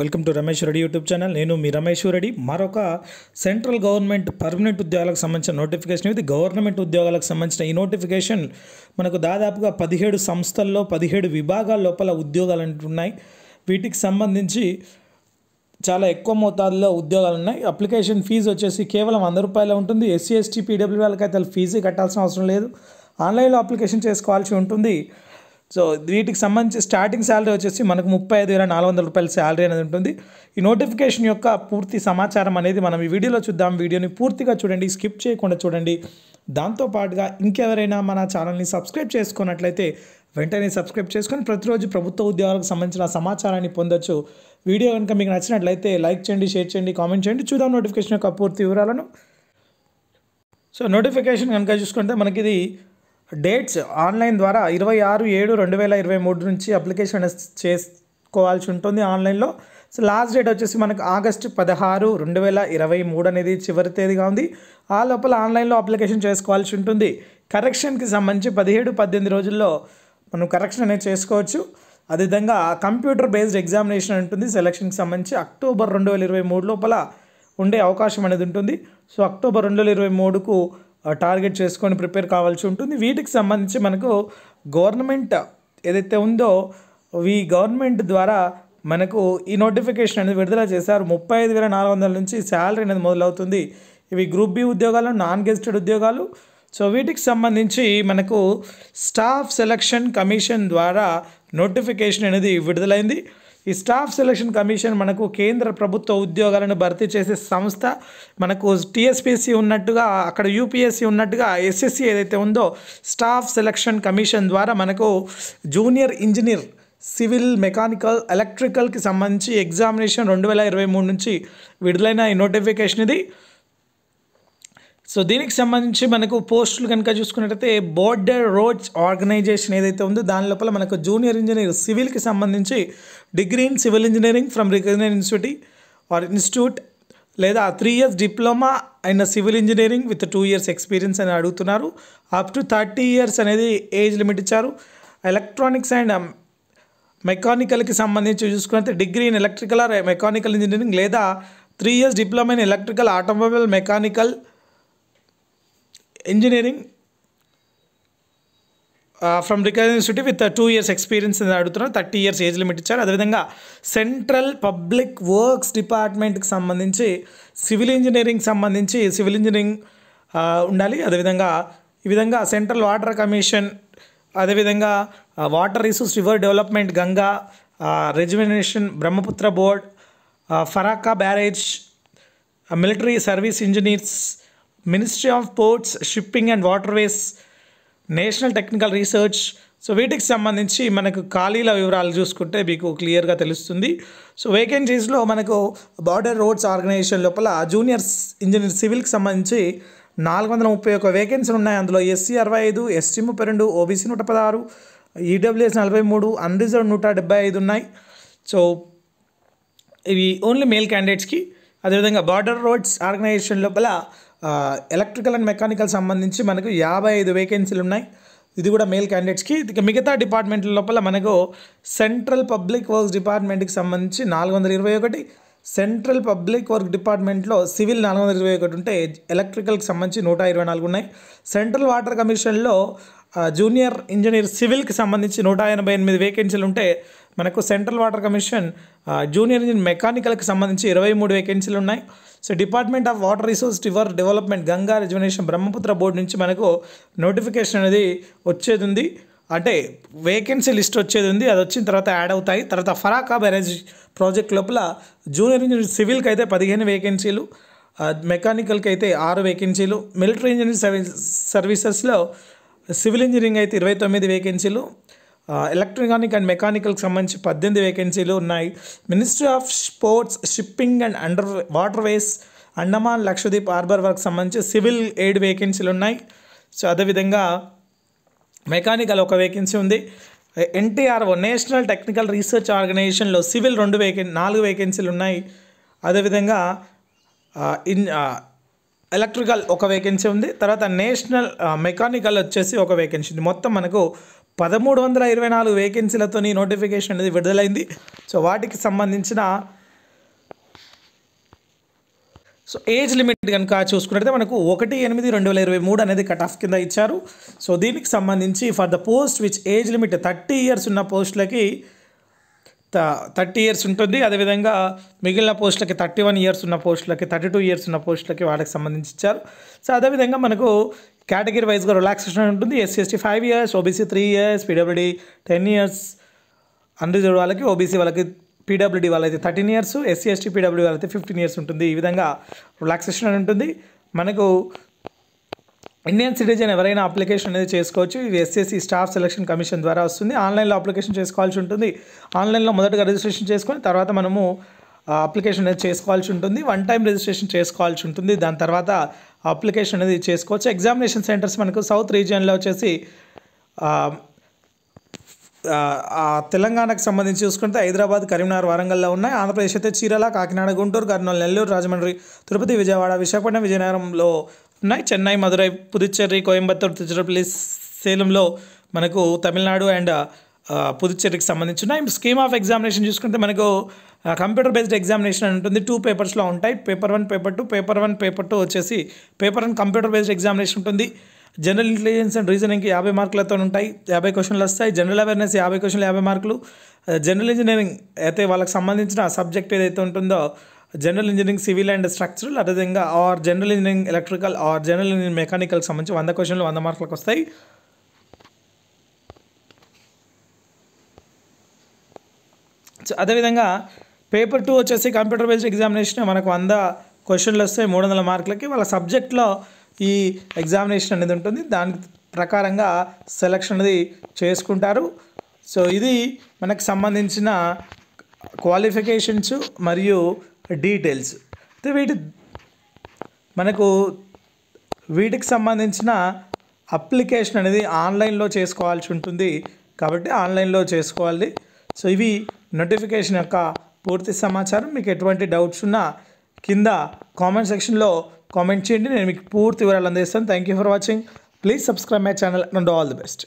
welcome to Ramesh Reddy YouTube channel నేను మీ రమేష్ రెడ్డి మరొక సెంట్రల్ గవర్నమెంట్ పర్మనెంట్ ఉద్యోగాలకు సంబంధించిన నోటిఫికేషన్ ఇది గవర్నమెంట్ ఉద్యోగాలకు సంబంధించిన ఈ నోటిఫికేషన్ మనకు దాదాపుగా పదిహేడు సంస్థల్లో పదిహేడు విభాగాల లోపల ఉద్యోగాలు ఉంటున్నాయి వీటికి సంబంధించి చాలా ఎక్కువ మోతాదులో ఉద్యోగాలు ఉన్నాయి అప్లికేషన్ ఫీజు వచ్చేసి కేవలం వంద రూపాయలు ఉంటుంది ఎస్సీ ఎస్టీ పీడబ్ల్యూ వాళ్ళకైతే ఫీజు కట్టాల్సిన అవసరం లేదు ఆన్లైన్లో అప్లికేషన్ చేసుకోవాల్సి ఉంటుంది సో వీటికి సంబంధించి స్టార్టింగ్ శాలరీ వచ్చేసి మనకు ముప్పై ఐదు వేల నాలుగు వందల రూపాయల శాలరీ అనేది ఉంటుంది ఈ నోటిఫికేషన్ యొక్క పూర్తి సమాచారం అనేది మనం ఈ వీడియోలో చూద్దాం వీడియోని పూర్తిగా చూడండి స్కిప్ చేయకుండా చూడండి దాంతోపాటుగా ఇంకెవరైనా మన ఛానల్ని సబ్స్క్రైబ్ చేసుకున్నట్లయితే వెంటనే సబ్స్క్రైబ్ చేసుకొని ప్రతిరోజు ప్రభుత్వ ఉద్యోగాలకు సంబంధించిన సమాచారాన్ని పొందొచ్చు వీడియో కనుక మీకు నచ్చినట్లయితే లైక్ చేయండి షేర్ చేయండి కామెంట్ చేయండి చూద్దాం నోటిఫికేషన్ యొక్క పూర్తి వివరాలను సో నోటిఫికేషన్ కనుక చూసుకుంటే మనకి ఇది డేట్స్ ఆన్లైన్ ద్వారా ఇరవై ఆరు ఏడు రెండు వేల ఇరవై మూడు నుంచి అప్లికేషన్ చేసుకోవాల్సి ఉంటుంది ఆన్లైన్లో సో లాస్ట్ డేట్ వచ్చేసి మనకు ఆగస్టు పదహారు రెండు వేల ఇరవై మూడు అనేది చివరి తేదీగా ఉంది ఆ లోపల ఆన్లైన్లో అప్లికేషన్ చేసుకోవాల్సి ఉంటుంది కరెక్షన్కి సంబంధించి పదిహేడు పద్దెనిమిది రోజుల్లో మనం కరెక్షన్ అనేది చేసుకోవచ్చు అదేవిధంగా కంప్యూటర్ బేస్డ్ ఎగ్జామినేషన్ ఉంటుంది సెలక్షన్కి సంబంధించి అక్టోబర్ రెండు వేల ఇరవై మూడు లోపల ఉండే అవకాశం అనేది ఉంటుంది సో అక్టోబర్ రెండు వేల ఇరవై మూడుకు టార్గెట్ చేసుకొని ప్రిపేర్ కావాల్సి ఉంటుంది వీటికి సంబంధించి మనకు గవర్నమెంట్ ఏదైతే ఉందో ఈ గవర్నమెంట్ ద్వారా మనకు ఈ నోటిఫికేషన్ అనేది విడుదల చేశారు ముప్పై ఐదు వేల నాలుగు వందల నుంచి శాలరీ అనేది మొదలవుతుంది ఇవి గ్రూప్ బి ఉద్యోగాలు నాన్ గెస్టెడ్ ఉద్యోగాలు సో వీటికి సంబంధించి మనకు స్టాఫ్ సెలక్షన్ కమిషన్ ద్వారా నోటిఫికేషన్ అనేది విడుదలైంది ఈ స్టాఫ్ సెలక్షన్ కమిషన్ మనకు కేంద్ర ప్రభుత్వ ఉద్యోగాలను భర్తీ చేసే సంస్థ మనకు టీఎస్పీసీ ఉన్నట్టుగా అక్కడ యూపీఎస్సీ ఉన్నట్టుగా ఎస్ఎస్సి ఏదైతే ఉందో స్టాఫ్ సెలక్షన్ కమిషన్ ద్వారా మనకు జూనియర్ ఇంజనీర్ సివిల్ మెకానికల్ ఎలక్ట్రికల్కి సంబంధించి ఎగ్జామినేషన్ రెండు వేల ఇరవై మూడు నుంచి విడుదలైన ఈ నోటిఫికేషన్ ఇది సో దీనికి సంబంధించి మనకు పోస్టులు కనుక చూసుకున్నట్టయితే బోర్డర్ రోడ్స్ ఆర్గనైజేషన్ ఏదైతే ఉందో దాని లోపల మనకు జూనియర్ ఇంజనీర్ సివిల్కి సంబంధించి degree in civil engineering from recognize institute or institute లేదా త్రీ ఇయర్స్ డిప్లొమా అయిన civil engineering with two years experience అని అడుగుతున్నారు అప్ టు థర్టీ ఇయర్స్ అనేది ఏజ్ లిమిట్ ఇచ్చారు ఎలక్ట్రానిక్స్ అండ్ um, మెకానికల్కి సంబంధించి చూసుకున్నట్టు degree in electrical or mechanical engineering లేదా three years diploma in electrical automobile mechanical engineering from recognize institute with two years experience అడుగుతున్నారు thirty years age limit ఇచ్చారు అదేవిధంగా central public works డిపార్ట్మెంట్కి సంబంధించి civil engineering సంబంధించి సివిల్ ఇంజనీరింగ్ uh, ఉండాలి అదేవిధంగా ఈ విధంగా సెంట్రల్ వాటర్ కమిషన్ అదేవిధంగా water resource river development Ganga rejuvenation Brahmaputra board Farakka barrage military service engineers ministry of ports shipping and waterways national technical research so వీటికి సంబంధించి మనకు ఖాళీల వివరాలు చూసుకుంటే మీకు క్లియర్గా తెలుస్తుంది సో వేకెన్సీస్లో మనకు బార్డర్ రోడ్స్ ఆర్గనైజేషన్ లోపల జూనియర్ ఇంజనీర్ సివిల్కి సంబంధించి నాలుగు వందల ముప్పై ఒక్క వేకెన్సీలు ఉన్నాయి అందులో ఎస్సీ అరవై ఐదు ఎస్టీ ముప్పై రెండు ఓబీసీ నూట పదహారు ఈడబ్ల్యూఎస్ e నలభై మూడు అన్రిజర్వ్ నూట డెబ్బై ఐదు ఉన్నాయి సో ఇవి ఓన్లీ మేల్ క్యాండిడేట్స్కి అదేవిధంగా బార్డర్ రోడ్స్ ఆర్గనైజేషన్ లోపల ఎలక్ట్రికల్ అండ్ మెకానికల్ సంబంధించి మనకు యాభై ఐదు వేకెన్సీలు ఉన్నాయి ఇది కూడా మేల్ క్యాండిడేట్స్కి మిగతా డిపార్ట్మెంట్ల లోపల మనకు సెంట్రల్ పబ్లిక్ వర్క్స్ డిపార్ట్మెంట్కి సంబంధించి నాలుగు వందల ఇరవై ఒకటి సెంట్రల్ పబ్లిక్ వర్క్ డిపార్ట్మెంట్లో సివిల్ నాలుగు వందల ఇరవై ఒకటి ఉంటే ఎలక్ట్రికల్కి సంబంధించి నూట ఇరవై నాలుగు ఉన్నాయి సెంట్రల్ వాటర్ కమిషన్లో జూనియర్ ఇంజనీర్ సివిల్కి సంబంధించి నూట ఎనభై ఎనిమిది వేకెన్సీలు ఉంటే మనకు central water commission junior engine మెకానికల్కి సంబంధించి ఇరవై మూడు వేకెన్సీలు ఉన్నాయి so department of water resource river development Ganga reservation Brahmaputra board నుంచి మనకు నోటిఫికేషన్ అనేది వచ్చేది ఉంది అంటే వేకెన్సీ లిస్ట్ వచ్చేది ఉంది అది వచ్చిన తర్వాత యాడ్ అవుతాయి తర్వాత ఫరాకా బ్యారేజ్ ప్రాజెక్ట్ లోపల జూనియర్ ఇంజనీర్ సివిల్కి అయితే పదిహేను వేకెన్సీలు మెకానికల్కి అయితే ఆరు వేకెన్సీలు మిలిటరీ ఇంజనీరింగ్ సర్వీసెస్లో సివిల్ ఇంజనీరింగ్ అయితే ఇరవై తొమ్మిది వేకెన్సీలు ఎలక్ట్రానిక్ అండ్ మెకానికల్కి సంబంధించి పద్దెనిమిది వేకెన్సీలు ఉన్నాయి ministry of sports shipping and under water ways Andaman Lakshadweep harbour work సంబంధించి సివిల్ ఎయిడ్ వేకెన్సీలు ఉన్నాయి సో అదేవిధంగా మెకానికల్ ఒక వేకెన్సీ ఉంది ఎన్టీఆర్ఓ నేషనల్ టెక్నికల్ రీసెర్చ్ ఆర్గనైజేషన్లో సివిల్ రెండు వేకెన్ నాలుగు వేకెన్సీలు ఉన్నాయి అదేవిధంగా ఇన్ ఎలక్ట్రికల్ ఒక వేకెన్సీ ఉంది తర్వాత నేషనల్ మెకానికల్ వచ్చేసి ఒక వేకెన్సీ ఉంది మొత్తం మనకు పదమూడు వందల ఇరవై నాలుగు వేకెన్సీలతో నోటిఫికేషన్ అనేది విడుదలైంది సో వాటికి సంబంధించిన సో ఏజ్ లిమిట్ కనుక చూసుకున్నట్లయితే మనకు ఒకటి ఎనిమిది రెండు వేల ఇరవై మూడు అనేది కట్ ఆఫ్ కింద ఇచ్చారు సో దీనికి సంబంధించి for the post which age limit thirty years ఉన్న పోస్టులకి థర్టీ ఇయర్స్ ఉంటుంది అదేవిధంగా మిగిలిన పోస్టులకి థర్టీ వన్ ఇయర్స్ ఉన్న పోస్టులకి థర్టీ టూ ఇయర్స్ ఉన్న పోస్టులకి వాళ్ళకి సంబంధించి ఇచ్చారు సో అదేవిధంగా మనకు కేటగిరీ వైజ్గా రిలాక్సేషన్ ఉంటుంది SC ST five years OBC three years PWD ten years unreserved వాళ్ళకి ఓబీసీ వాళ్ళకి పీడబ్ల్యూడీ వాళ్ళైతే thirteen years SC ST PWD వాళ్ళైతే ఫిఫ్టీన్ ఇయర్స్ ఉంటుంది ఈ విధంగా రిలాక్సేషన్ ఉంటుంది మనకు ఇండియన్ సిటిజన్ ఎవరైనా అప్లికేషన్ అనేది చేసుకోవచ్చు ఇది ఎస్ఎస్సి స్టాఫ్ సెలక్షన్ కమిషన్ ద్వారా వస్తుంది ఆన్లైన్లో అప్లికేషన్ చేసుకోవాల్సి ఉంటుంది ఆన్లైన్లో మొదటగా రిజిస్ట్రేషన్ చేసుకొని తర్వాత మనము అప్లికేషన్ అనేది చేసుకోవాల్సి ఉంటుంది వన్ టైం రిజిస్ట్రేషన్ చేసుకోవాల్సి ఉంటుంది దాని తర్వాత అప్లికేషన్ అనేది చేసుకోవచ్చు ఎగ్జామినేషన్ సెంటర్స్ మనకు సౌత్ రీజియన్లో వచ్చేసి తెలంగాణకు సంబంధించి చూసుకుంటే హైదరాబాద్ కరీంనగర్ వరంగల్లో ఉన్నాయి ఆంధ్రప్రదేశ్ అయితే చీరాల కాకినాడ గుంటూరు కర్నూలు నెల్లూరు రాజమండ్రి తిరుపతి విజయవాడ విశాఖపట్నం విజయనగరంలో ఉన్నాయి చెన్నై మదురై పుదుచ్చేరి కోయంబత్తూరు తిరుచిరపల్లి సేలంలో మనకు తమిళనాడు అండ్ పుదుచ్చేరికి సంబంధించిన స్కీమ్ ఆఫ్ ఎగ్జామినేషన్ చూసుకుంటే మనకు కంప్యూటర్ బేస్డ్ ఎగ్జామినేషన్ అని ఉంటుంది టూ పేపర్స్లో ఉంటాయి paper one paper two paper one paper two వచ్చేసి paper one computer based examination ఉంటుంది జనరల్ ఇంటెలిజెన్స్ అండ్ రీజనింగ్కి యాభై మార్కులతో ఉంటాయి యాభై క్వశ్చన్లు వస్తాయి జనరల్ అవేర్నెస్ యాభై క్వశ్చన్లు యాభై మార్కులు జనరల్ uh, ఇంజనీరింగ్ అయితే వాళ్ళకి సంబంధించిన సబ్జెక్ట్ ఏదైతే ఉంటుందో general engineering civil and structural అదేవిధంగా or general engineering electrical or general engineering మెకానికల్కి సంబంధించి వంద క్వశ్చన్లు వంద మార్కులకు వస్తాయి అదేవిధంగా పేపర్ టూ వచ్చేసి కంప్యూటర్ బేస్డ్ ఎగ్జామినేషన్ మనకు వంద క్వశ్చన్లు వస్తాయి మూడు వందల మార్కులకి వాళ్ళ సబ్జెక్ట్లో ఈ ఎగ్జామినేషన్ అనేది ఉంటుంది దాని ప్రకారంగా సెలక్షన్ అనేది చేసుకుంటారు సో ఇది మనకు సంబంధించిన క్వాలిఫికేషన్స్ మరియు డీటెయిల్స్ వీటి మనకు వీటికి సంబంధించిన అప్లికేషన్ అనేది ఆన్లైన్లో చేసుకోవాల్సి ఉంటుంది కాబట్టి ఆన్లైన్లో చేసుకోవాలి సో ఇవి నోటిఫికేషన్ యొక్క పూర్తి సమాచారం మీకు ఎటువంటి డౌట్స్ ఉన్నా కింద కామెంట్ సెక్షన్లో కామెంట్ చేయండి నేను మీకు పూర్తి వివరాలు అందిస్తాను thank you for watching please subscribe my channel and all the best